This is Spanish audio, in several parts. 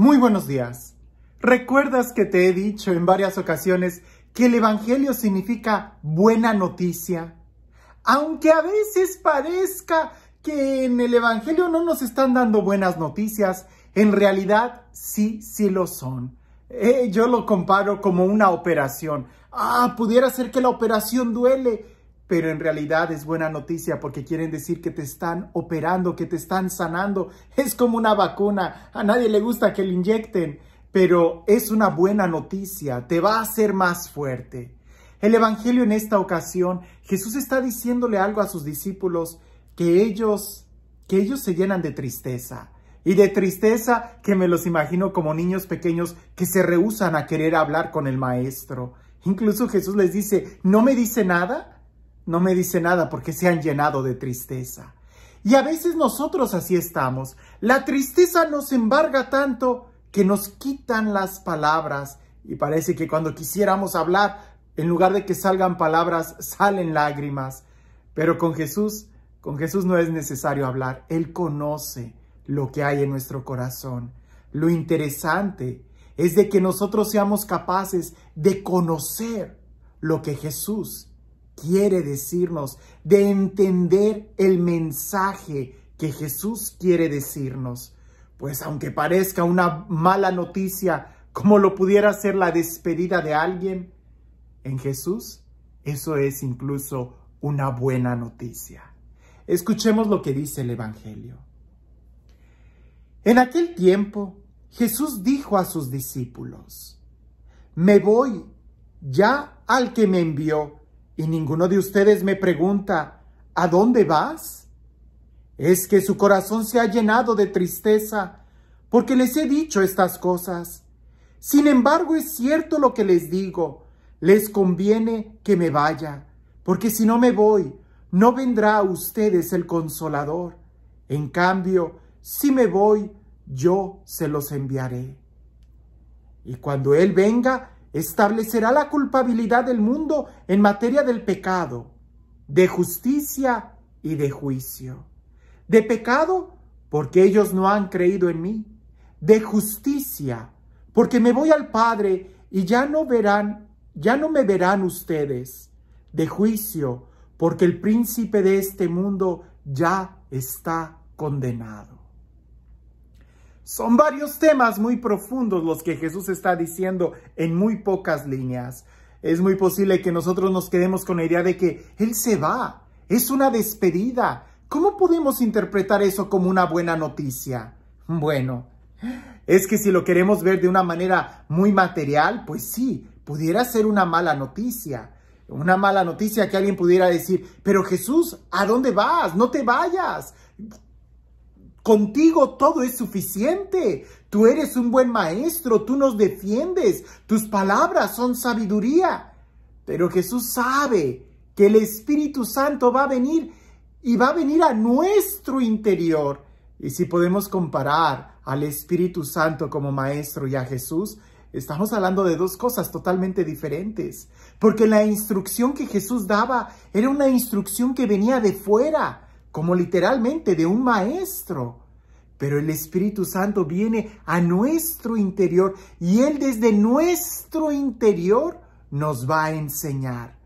Muy buenos días. ¿Recuerdas que te he dicho en varias ocasiones que el Evangelio significa buena noticia? Aunque a veces parezca que en el Evangelio no nos están dando buenas noticias, en realidad sí, sí lo son. Eh, yo lo comparo como una operación. Ah, pudiera ser que la operación duele, pero en realidad es buena noticia porque quieren decir que te están operando, que te están sanando. Es como una vacuna, a nadie le gusta que le inyecten, pero es una buena noticia, te va a hacer más fuerte. El Evangelio en esta ocasión, Jesús está diciéndole algo a sus discípulos que ellos, que ellos se llenan de tristeza. Y de tristeza que me los imagino como niños pequeños que se rehusan a querer hablar con el maestro. Incluso Jesús les dice, ¿no me dice nada? no me dice nada porque se han llenado de tristeza. Y a veces nosotros así estamos. La tristeza nos embarga tanto que nos quitan las palabras y parece que cuando quisiéramos hablar, en lugar de que salgan palabras, salen lágrimas. Pero con Jesús, con Jesús no es necesario hablar. Él conoce lo que hay en nuestro corazón. Lo interesante es de que nosotros seamos capaces de conocer lo que Jesús quiere decirnos, de entender el mensaje que Jesús quiere decirnos. Pues aunque parezca una mala noticia, como lo pudiera ser la despedida de alguien, en Jesús eso es incluso una buena noticia. Escuchemos lo que dice el Evangelio. En aquel tiempo, Jesús dijo a sus discípulos, Me voy ya al que me envió y ninguno de ustedes me pregunta, ¿a dónde vas? Es que su corazón se ha llenado de tristeza, porque les he dicho estas cosas. Sin embargo, es cierto lo que les digo, les conviene que me vaya, porque si no me voy, no vendrá a ustedes el consolador. En cambio, si me voy, yo se los enviaré. Y cuando Él venga, establecerá la culpabilidad del mundo en materia del pecado, de justicia y de juicio. De pecado, porque ellos no han creído en mí. De justicia, porque me voy al Padre y ya no verán, ya no me verán ustedes. De juicio, porque el príncipe de este mundo ya está condenado. Son varios temas muy profundos los que Jesús está diciendo en muy pocas líneas. Es muy posible que nosotros nos quedemos con la idea de que Él se va, es una despedida. ¿Cómo podemos interpretar eso como una buena noticia? Bueno, es que si lo queremos ver de una manera muy material, pues sí, pudiera ser una mala noticia. Una mala noticia que alguien pudiera decir, pero Jesús, ¿a dónde vas? No te vayas. Contigo todo es suficiente. Tú eres un buen maestro, tú nos defiendes, tus palabras son sabiduría. Pero Jesús sabe que el Espíritu Santo va a venir y va a venir a nuestro interior. Y si podemos comparar al Espíritu Santo como maestro y a Jesús, estamos hablando de dos cosas totalmente diferentes. Porque la instrucción que Jesús daba era una instrucción que venía de fuera como literalmente de un maestro. Pero el Espíritu Santo viene a nuestro interior y Él desde nuestro interior nos va a enseñar.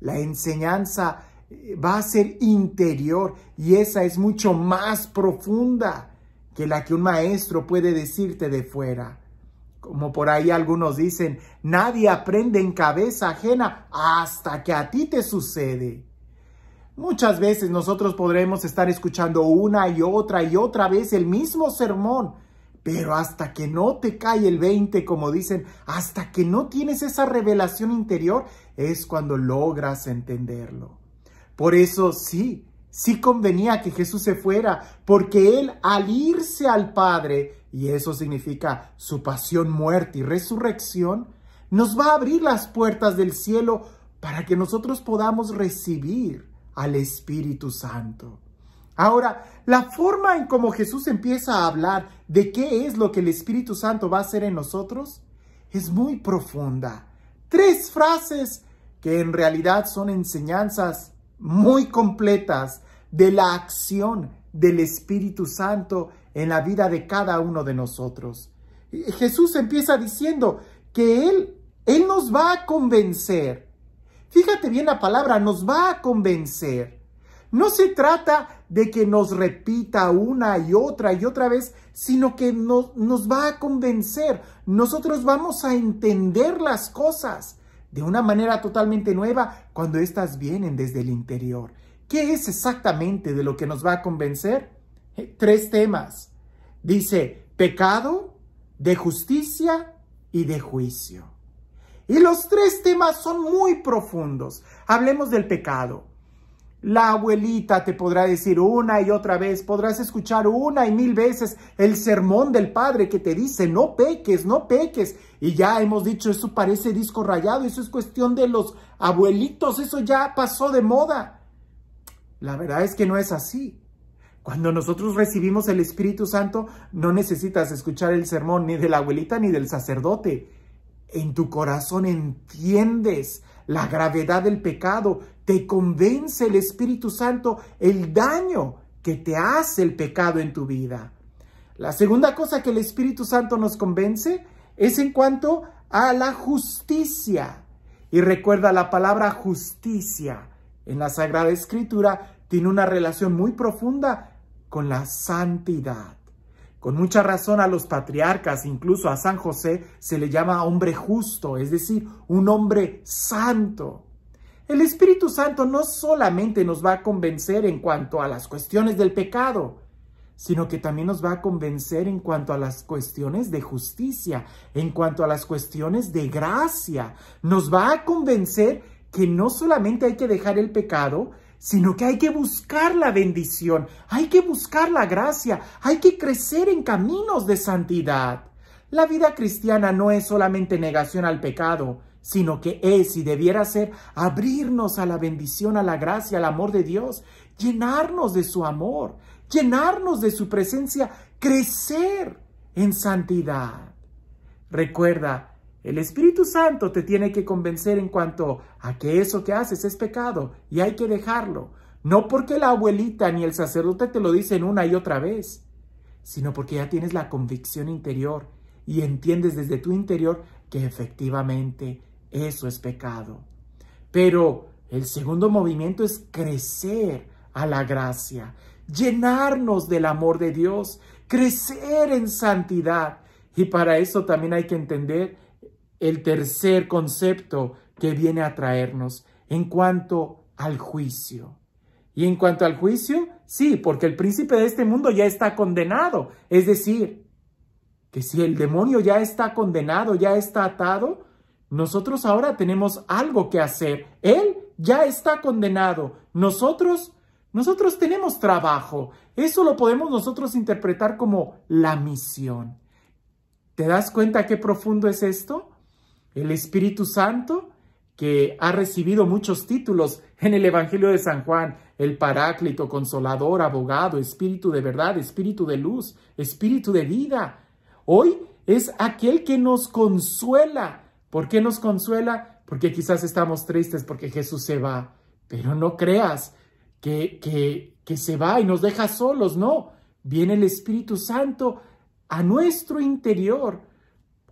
La enseñanza eh, va a ser interior y esa es mucho más profunda que la que un maestro puede decirte de fuera. Como por ahí algunos dicen, nadie aprende en cabeza ajena hasta que a ti te sucede. Muchas veces nosotros podremos estar escuchando una y otra y otra vez el mismo sermón, pero hasta que no te cae el 20, como dicen, hasta que no tienes esa revelación interior, es cuando logras entenderlo. Por eso sí, sí convenía que Jesús se fuera, porque él al irse al Padre, y eso significa su pasión, muerte y resurrección, nos va a abrir las puertas del cielo para que nosotros podamos recibir al Espíritu Santo. Ahora, la forma en cómo Jesús empieza a hablar de qué es lo que el Espíritu Santo va a hacer en nosotros es muy profunda. Tres frases que en realidad son enseñanzas muy completas de la acción del Espíritu Santo en la vida de cada uno de nosotros. Jesús empieza diciendo que Él, Él nos va a convencer Fíjate bien la palabra, nos va a convencer. No se trata de que nos repita una y otra y otra vez, sino que nos, va a convencer. Nosotros vamos a entender las cosas de una manera totalmente nueva cuando éstas vienen desde el interior. ¿Qué es exactamente de lo que nos va a convencer? Eh, tres temas. Dice pecado, de justicia y de juicio. Y los tres temas son muy profundos. Hablemos del pecado. La abuelita te podrá decir una y otra vez, podrás escuchar una y mil veces el sermón del padre que te dice, no peques, no peques. Y ya hemos dicho, eso parece disco rayado, eso es cuestión de los abuelitos, eso ya pasó de moda. La verdad es que no es así. Cuando nosotros recibimos el Espíritu Santo, no necesitas escuchar el sermón ni de la abuelita ni del sacerdote en tu corazón entiendes la gravedad del pecado, te convence el Espíritu Santo el daño que te hace el pecado en tu vida. La segunda cosa que el Espíritu Santo nos convence es en cuanto a la justicia. Y recuerda, la palabra justicia en la Sagrada Escritura tiene una relación muy profunda con la santidad. Con mucha razón a los patriarcas, incluso a San José, se le llama hombre justo, es decir, un hombre santo. El Espíritu Santo no solamente nos va a convencer en cuanto a las cuestiones del pecado, sino que también nos va a convencer en cuanto a las cuestiones de justicia, en cuanto a las cuestiones de gracia. Nos va a convencer que no solamente hay que dejar el pecado, sino que hay que buscar la bendición, hay que buscar la gracia, hay que crecer en caminos de santidad. La vida cristiana no es solamente negación al pecado, sino que es y debiera ser abrirnos a la bendición, a la gracia, al amor de Dios, llenarnos de su amor, llenarnos de su presencia, crecer en santidad. Recuerda, el Espíritu Santo te tiene que convencer en cuanto a que eso que haces es pecado y hay que dejarlo. No porque la abuelita ni el sacerdote te lo dicen una y otra vez, sino porque ya tienes la convicción interior y entiendes desde tu interior que efectivamente eso es pecado. Pero el segundo movimiento es crecer a la gracia, llenarnos del amor de Dios, crecer en santidad. Y para eso también hay que entender el tercer concepto que viene a traernos en cuanto al juicio. Y en cuanto al juicio, sí, porque el príncipe de este mundo ya está condenado. Es decir, que si el demonio ya está condenado, ya está atado, nosotros ahora tenemos algo que hacer. Él ya está condenado. Nosotros, nosotros tenemos trabajo. Eso lo podemos nosotros interpretar como la misión. ¿Te das cuenta qué profundo es esto? el Espíritu Santo, que ha recibido muchos títulos en el Evangelio de San Juan, el Paráclito, Consolador, Abogado, Espíritu de verdad, Espíritu de luz, Espíritu de vida. Hoy es aquel que nos consuela. ¿Por qué nos consuela? Porque quizás estamos tristes porque Jesús se va. Pero no creas que, que, que se va y nos deja solos, no. Viene el Espíritu Santo a nuestro interior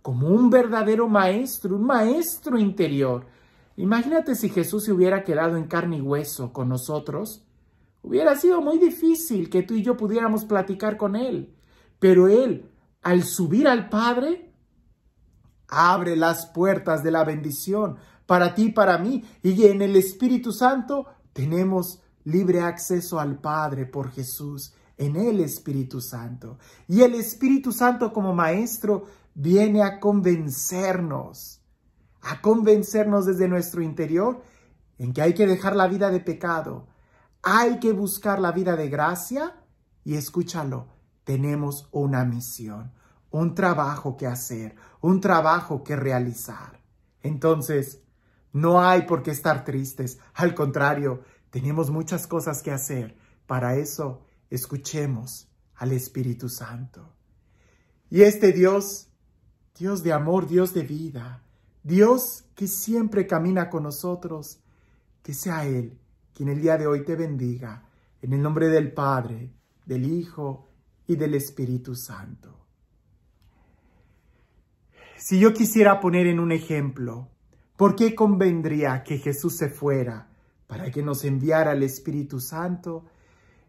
como un verdadero maestro, un maestro interior. Imagínate si Jesús se hubiera quedado en carne y hueso con nosotros. Hubiera sido muy difícil que tú y yo pudiéramos platicar con Él. Pero Él, al subir al Padre, abre las puertas de la bendición para ti y para mí. Y en el Espíritu Santo tenemos libre acceso al Padre por Jesús en el Espíritu Santo. Y el Espíritu Santo como maestro viene a convencernos, a convencernos desde nuestro interior en que hay que dejar la vida de pecado, hay que buscar la vida de gracia y escúchalo, tenemos una misión, un trabajo que hacer, un trabajo que realizar. Entonces, no hay por qué estar tristes, al contrario, tenemos muchas cosas que hacer. Para eso escuchemos al Espíritu Santo. Y este Dios, Dios de amor, Dios de vida, Dios que siempre camina con nosotros, que sea Él quien el día de hoy te bendiga, en el nombre del Padre, del Hijo y del Espíritu Santo. Si yo quisiera poner en un ejemplo, ¿por qué convendría que Jesús se fuera para que nos enviara el Espíritu Santo?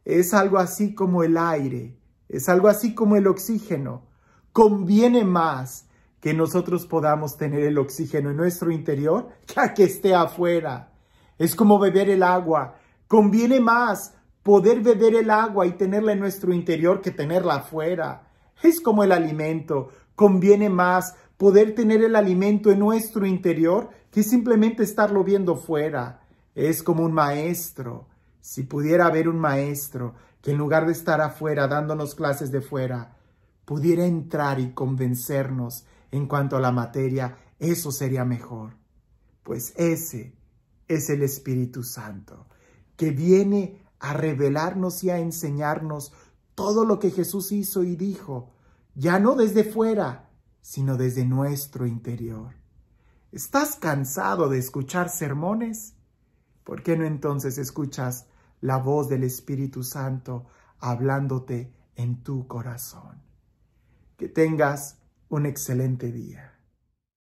es algo así como el aire, es algo así como el oxígeno. Conviene más que nosotros podamos tener el oxígeno en nuestro interior ya que esté afuera. Es como beber el agua. Conviene más poder beber el agua y tenerla en nuestro interior que tenerla afuera. Es como el alimento. Conviene más poder tener el alimento en nuestro interior que simplemente estarlo viendo fuera. Es como un maestro. Si pudiera haber un maestro que en lugar de estar afuera dándonos clases de fuera, pudiera entrar y convencernos en cuanto a la materia, eso sería mejor. Pues ese es el Espíritu Santo, que viene a revelarnos y a enseñarnos todo lo que Jesús hizo y dijo, ya no desde fuera, sino desde nuestro interior. ¿Estás cansado de escuchar sermones? ¿Por qué no entonces escuchas la voz del Espíritu Santo hablándote en tu corazón. Que tengas un excelente día.